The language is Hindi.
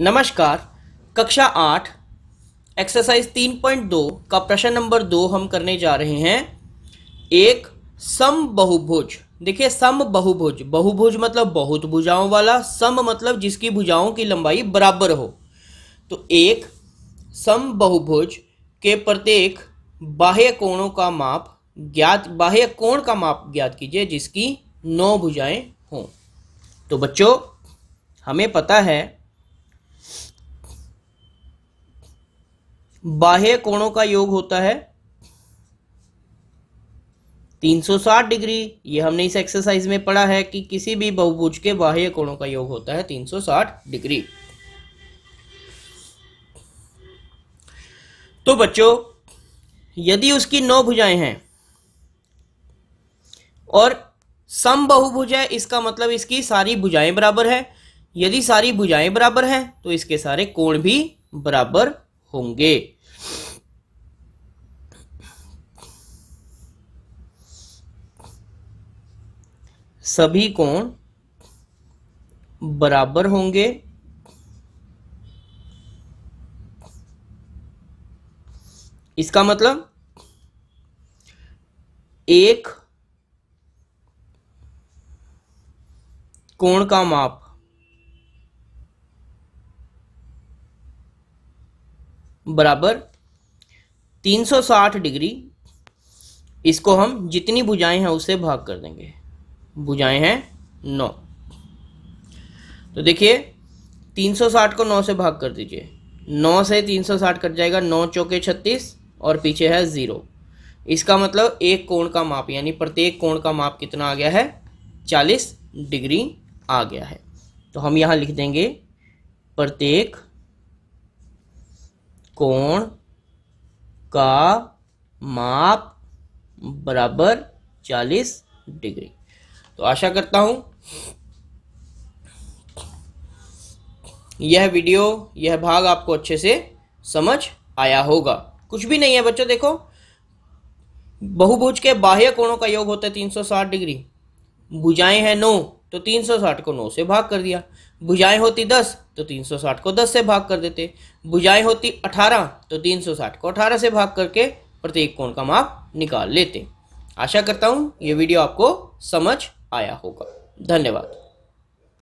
नमस्कार कक्षा आठ एक्सरसाइज तीन पॉइंट दो का प्रश्न नंबर दो हम करने जा रहे हैं एक सम बहुभुज देखिए सम बहुभुज बहुभुज मतलब बहुत भुजाओं वाला सम मतलब जिसकी भुजाओं की लंबाई बराबर हो तो एक सम बहुभुज के प्रत्येक बाह्य कोणों का माप ज्ञात बाह्य कोण का माप ज्ञात कीजिए जिसकी नौ भुजाएं हों तो बच्चों हमें पता है बाह्य कोणों का योग होता है 360 डिग्री ये हमने इस एक्सरसाइज में पढ़ा है कि किसी भी बहुभुज के बाह्य कोणों का योग होता है 360 डिग्री तो बच्चों यदि उसकी नौ भुजाएं हैं और सम बहुभुज है इसका मतलब इसकी सारी भुजाएं बराबर है यदि सारी भुजाएं बराबर हैं तो इसके सारे कोण भी बराबर होंगे सभी कोण बराबर होंगे इसका मतलब एक कोण का माप बराबर 360 डिग्री इसको हम जितनी भुजाएं हैं उससे भाग कर देंगे भुजाएं हैं नौ तो देखिए 360 को नौ से भाग कर दीजिए नौ से 360 कट जाएगा नौ चौके 36 और पीछे है ज़ीरो इसका मतलब एक कोण का माप यानी प्रत्येक कोण का माप कितना आ गया है 40 डिग्री आ गया है तो हम यहाँ लिख देंगे प्रत्येक कोण का माप बराबर 40 डिग्री तो आशा करता हूं यह वीडियो यह भाग आपको अच्छे से समझ आया होगा कुछ भी नहीं है बच्चों देखो बहुभुज के बाह्य कोणों का योग होता है 360 डिग्री भुजाएं हैं नौ तो 360 को 9 से भाग कर दिया बुझाएं होती 10 तो 360 को 10 से भाग कर देते बुझाएं होती 18 तो 360 को 18 से भाग करके प्रत्येक कोण का माप निकाल लेते आशा करता हूँ ये वीडियो आपको समझ आया होगा धन्यवाद